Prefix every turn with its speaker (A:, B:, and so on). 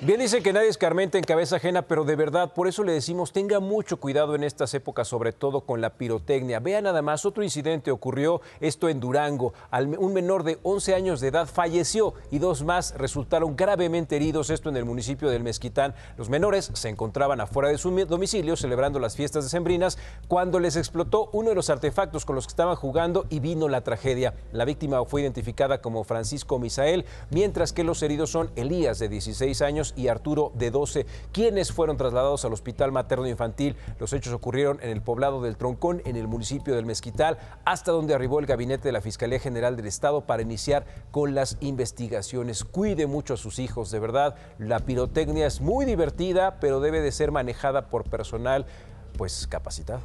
A: Bien dice que nadie escarmenta en cabeza ajena, pero de verdad, por eso le decimos, tenga mucho cuidado en estas épocas, sobre todo con la pirotecnia. Vea nada más, otro incidente ocurrió, esto en Durango. un menor de 11 años de edad falleció y dos más resultaron gravemente heridos, esto en el municipio del Mezquitán. Los menores se encontraban afuera de su domicilio celebrando las fiestas de Sembrinas cuando les explotó uno de los artefactos con los que estaban jugando y vino la tragedia. La víctima fue identificada como Francisco Misael, mientras que los heridos son Elías, de 16 años, y Arturo de 12, quienes fueron trasladados al Hospital Materno Infantil. Los hechos ocurrieron en el poblado del Troncón, en el municipio del Mezquital, hasta donde arribó el gabinete de la Fiscalía General del Estado para iniciar con las investigaciones. Cuide mucho a sus hijos, de verdad. La pirotecnia es muy divertida, pero debe de ser manejada por personal pues capacitado.